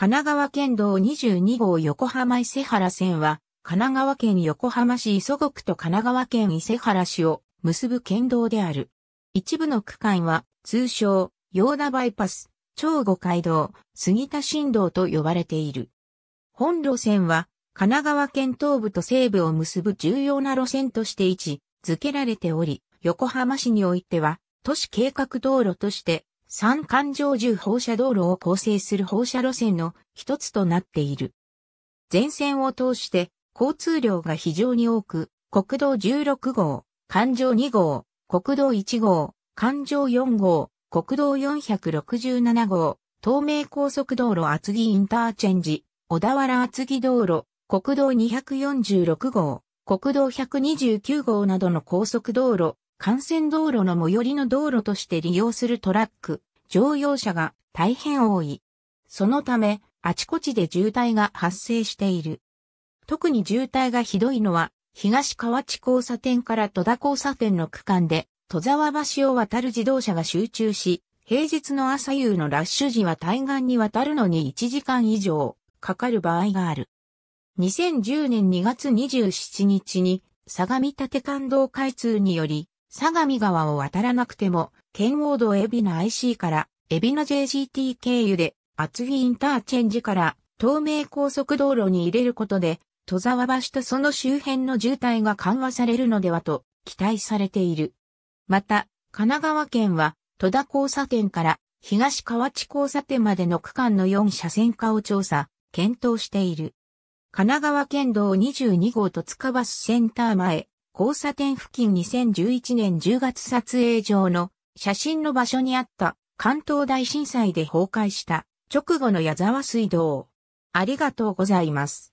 神奈川県道22号横浜伊勢原線は、神奈川県横浜市磯子区と神奈川県伊勢原市を結ぶ県道である。一部の区間は、通称、洋田バイパス、超五街道、杉田新道と呼ばれている。本路線は、神奈川県東部と西部を結ぶ重要な路線として位置づけられており、横浜市においては、都市計画道路として三環状重放射道路を構成する放射路線の一つとなっている。全線を通して交通量が非常に多く、国道16号、環状2号、国道1号、環状4号、国道467号、東名高速道路厚木インターチェンジ、小田原厚木道路、国道246号、国道129号などの高速道路、幹線道路の最寄りの道路として利用するトラック、乗用車が大変多い。そのため、あちこちで渋滞が発生している。特に渋滞がひどいのは、東河内交差点から戸田交差点の区間で、戸沢橋を渡る自動車が集中し、平日の朝夕のラッシュ時は対岸に渡るのに1時間以上かかる場合がある。2010年2月27日に相模立て感動開通により相模川を渡らなくても、圏央道海老名 IC から、海老名 JGT 経由で、厚木インターチェンジから、東名高速道路に入れることで、戸沢橋とその周辺の渋滞が緩和されるのではと期待されている。また、神奈川県は戸田交差点から東河内交差点までの区間の4車線化を調査、検討している。神奈川県道22号戸塚バスセンター前、交差点付近2011年10月撮影上の写真の場所にあった関東大震災で崩壊した直後の矢沢水道。ありがとうございます。